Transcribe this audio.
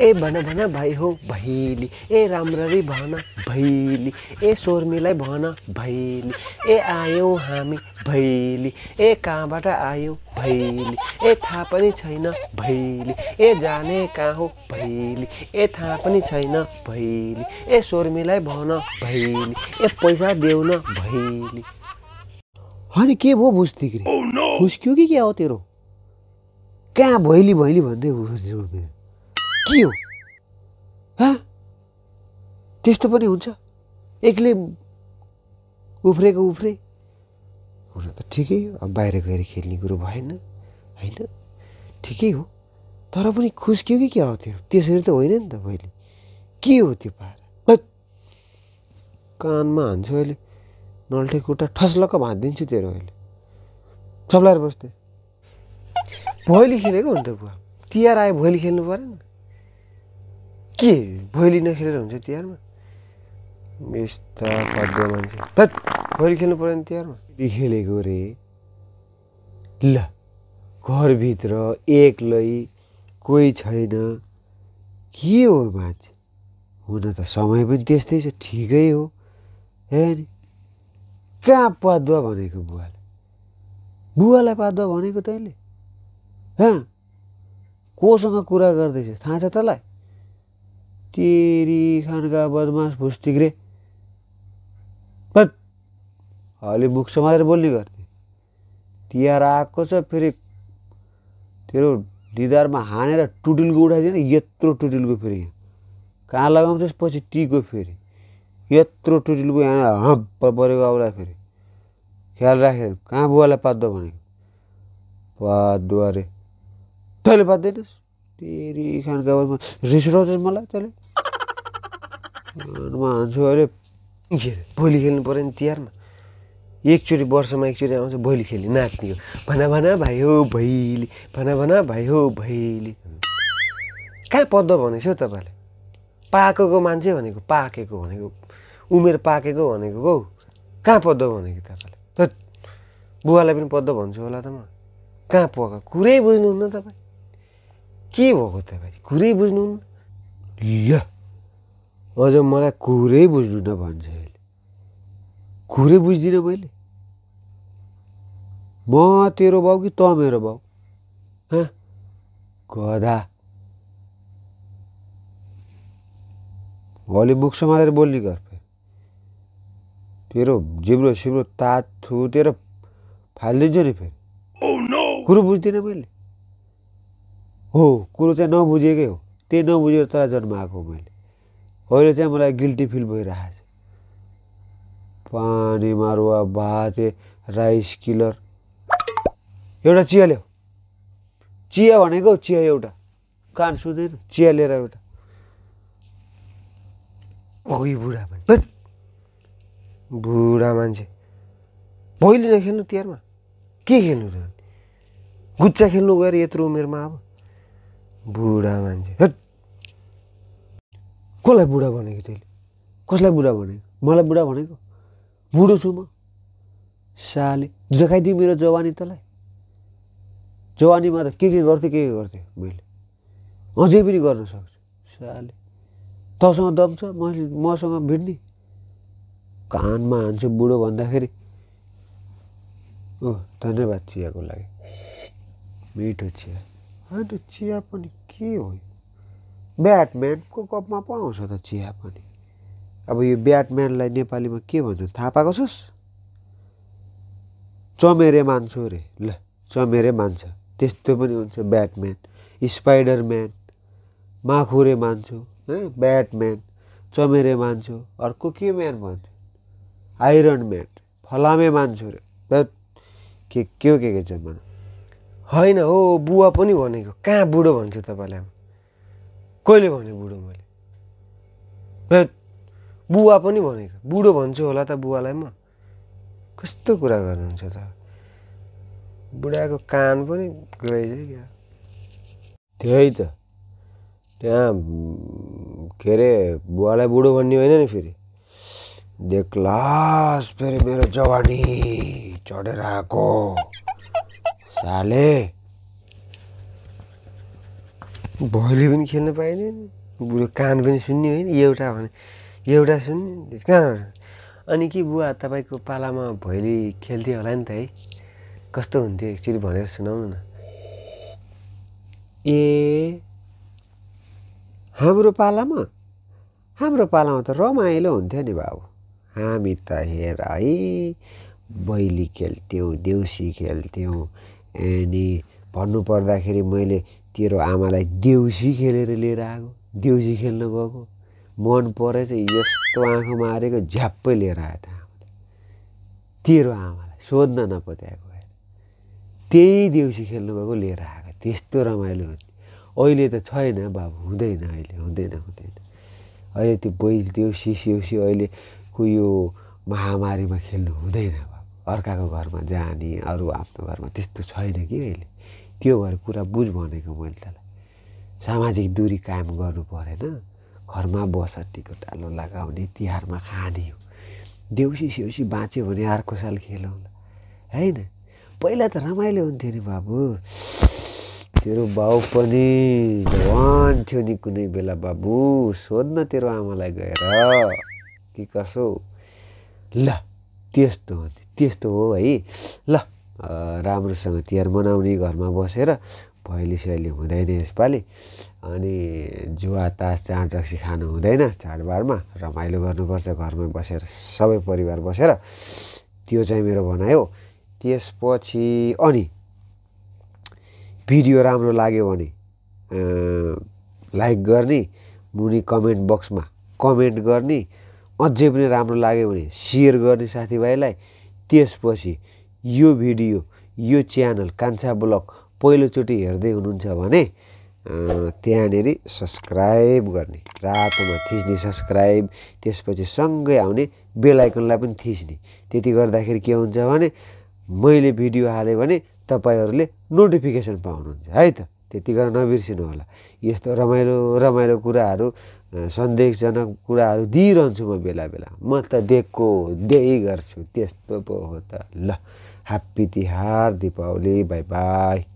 ए भन भन भाइ हो भैली ए राम्ररी भन भैली ए सोर्मीलाई भन भैली ए आयौँ हामी भैली ए कहाँबाट आयौँ भैली ए थाहा पनि छैन भैली ए जाने कहाँ हो भैली ए थाहा पनि छैन भैली ए सोर्मीलाई भन भैली ए पैसा देऊ न भैली अनि के भयो oh कि खुस्क्यो कि क्या हो तेरो कहाँ भैली भैली भन्दै मेरो के हो त्यस्तो पनि हुन्छ एक्लै उफ्रेको उफ्रे हुन त ठिकै हो अब बाहिर गएर खेल्ने कुरो भएन होइन ठिकै हो तर पनि खुस्कियो कि के हो त्यो त्यसरी त होइन नि त मैले के हो त्यो पारा कानमा हान्छु अहिले नल्टे कुटा ठसलक्क भाँदिन्छु तेरो अहिले चप्लाएर बस्थेँ भैली खेलेको नि त बुवा तिहार आयो भैली खेल्नु परेन के भैली नखेलेर हुन्छ तिहारमा यस्तो मान्छे भैली खेल्नु पऱ्यो नि तिहारमा खेलेको रे ल घरभित्र एक्लै कोही छैन के हो मान्छे हुन त समय पनि त्यस्तै छ ठिकै हो हे नि कहाँ पादुवा भनेको बुवाले बुवालाई पादुवा भनेको तैँले हँ कोसँग कुरा गर्दैछ थाहा छ तँलाई तेरी खानका बदमास भुस तिग्रे अहिले मुख समालेर बोल्ने गर्थे तिहार आएको छ फेरि तेरो दिदारमा हानेर टुटुलको उठाइदिएन यत्रो टुटुलको फेरि यहाँ कहाँ लगाउँछस् पछि टीको फेरि यत्रो टुटुलको यहाँ हप्प परेको आउला फेरि ख्याल राखेर कहाँ बुवालाई पात्दो भनेको पाद्दो अरे तैँले पात्दैनस् तेरी खानका बदमास रिस उठाउँछस् मलाई तैँले जो अहिले खेल भोलि खेल्नु पऱ्यो नि तिहारमा एकचोटि वर्षमा एकचोटि आउँछ भोलि खेल्ने नाच्ने हो भना भना भाइ हो भैली भना भना भाइ हो भैली कहाँ पद्ध भनेको छ तपाईँले पाकेको मान्छे भनेको पाकेको भनेको उमेर पाकेको भनेको हौ कहाँ पद्ध भनेको तपाईँले र बुवालाई पनि पद्ध भन्छु होला त म कहाँ पका कुरै बुझ्नुहुन्न तपाईँ के भएको तपाईँ कुरै बुझ्नुहुन्न ल अझ मलाई कुरै बुझ्नु भन्छ अहिले कुरै बुझ्दिनँ मैले म तेरो बाउ कि त मेरो बाउ हाँ गधा भोलि मुख समालेर बोल्ने गर्छ तेरो जिब्रो सिब्रो तात थुतेर फालिदिन्छु नि फेरि oh, कुरो बुझ्दिनँ मैले हो कुरो चाहिँ नबुझेकै हो त्यही नबुझेर तर जन्म आएको मैले अहिले चाहिँ मलाई गिल्टी फिल भइरहेको छ पानी मारुवा भाते राइस किलर एउटा चिया ल्याऊ चिया भनेको चिया एउटा कान सुन्दैन चिया लिएर एउटा अघि बुढा मान्छे बुढा मान्छे भैली नखेल्नु तिहारमा के खेल्नु त गुच्चा खेल्नु गएर यत्रो उमेरमा अब बुढा मान्छे हेट कसलाई बुढा भनेको तैँले कसलाई बुढा भनेको मलाई बुढा भनेको बुढो छु म साले देखाइदियो मेरो जवानी तँलाई जवानीमा त के के गर्थेँ के के गर्थेँ मैले अझै पनि गर्न सक्छु साले तसँग दम छ मैले मसँग भिड्ने कानमा हान्छु बुढो भन्दाखेरि ओ धन्यवाद चियाको लागि मिठो चिया होइन चिया पनि के हो ब्याटम्यानको कपमा पो आउँछ त चिया पनि अब यो ब्याटम्यानलाई नेपालीमा के भन्छ थाहा पाएको छस् चमेरे मान्छु रे ल चमेरे मान्छ त्यस्तो पनि हुन्छ ब्याटम्यान स्पाइडरम्यान माखुरे मान्छु है ब्याटम्यान चमेरे मान्छु अर्को के म्यान भन्छ आइरन म्यान फलामे मान्छु रे के के के के छ होइन हो बुवा पनि भनेको कहाँ बुढो भन्छ तपाईँलाई कहिले भने बुढो मैले बुवा पनि भनेको बुढो भन्छु होला त बुवालाई म कस्तो कुरा गर्नुहुन्छ त बुढाको कान पनि गएछ क्या त्यही त त्यहाँ के अरे बुवालाई बुढो भन्ने होइन नि फेरि देख्लास फेरि मेरो जवानी चढेर आएको साले भैली पनि खेल्नु नि बुढो कान पनि सुन्ने होइन एउटा भने एउटा सुन्ने कहाँ अनि के बुवा तपाईँको पालामा भैली खेल्थ्यो होला नि त है कस्तो हुन्थ्यो एकचोटि भनेर सुनाउनु न ए हाम्रो पालामा हाम्रो पालामा त रमाइलो हुन्थ्यो नि बाबु हामी त हेर है बैली खेल्थ्यौँ देउसी खेल्थ्यौँ अनि भन्नु पर्दाखेरि मैले तेरो आमालाई देउसी खेलेर लिएर आएको देउसी खेल्न गएको मन परेछ यस्तो आँखा मारेको झ्याप्पै लिएर आयो त तेरो आमालाई सोध्न नपत्याएको त्यही देउसी खेल्नु गएको लिएर आएको त्यस्तो रमाइलो हुन्थ्यो अहिले त छैन बाबु हुँदैन अहिले हुँदैन हुँदैन अहिले त्यो बैल देउसी सेउसी अहिलेको यो महामारीमा खेल्नु हुँदैन बाबु अर्काको घरमा जाने अरू आफ्नो घरमा त्यस्तो छैन कि अहिले त्यो भएर कुरा बुझ भनेको मैले त्यसलाई सामाजिक दूरी कायम गर्नु परेन घरमा बस टिको टालो लगाउने तिहारमा खाने हो देउसी सेउसी बाँच्यो भने अर्को साल खेलाउँला होइन पहिला त रमाइलो हुन्थ्यो नि बाबु तेरो बाउ पनि जवान थियो नि कुनै बेला बाबु सोध्न तेरो आमालाई गएर कि कसो ल त्यस्तो हुन्थ्यो त्यस्तो हो है ल राम्रोसँग तिहार मनाउने घरमा बसेर भैली सैली हुँदैन यसपालि अनि जुवा तास चाँड रक्सी खानु हुँदैन चाडबाडमा रमाइलो गर्नुपर्छ घरमा बसेर सबै परिवार बसेर त्यो चाहिँ मेरो भनायो त्यसपछि अनि भिडियो राम्रो लाग्यो भने लाइक गर्ने मुनि कमेन्ट बक्समा कमेन्ट गर्ने अझै पनि राम्रो लाग्यो भने सेयर गर्ने साथीभाइलाई त्यसपछि यो भिडियो यो च्यानल कान्छा ब्लग पहिलोचोटि हेर्दै हुनुहुन्छ भने त्यहाँनेरि सब्सक्राइब गर्ने रातोमा थिच्ने सब्सक्राइब त्यसपछि सँगै आउने बेलायकनलाई पनि थिच्ने त्यति गर्दाखेरि के हुन्छ भने मैले भिडियो हालेँ भने तपाईँहरूले नोटिफिकेसन पाउनुहुन्छ है त त्यति गरेर नबिर्सिनु होला यस्तो रमाइलो रमाइलो कुराहरू सन्देशजनक कुराहरू दिइरहन्छु म बेला बेला म त दिएको देही गर्छु त्यस्तो पो हो त ल happy Tihar Dipawali bye by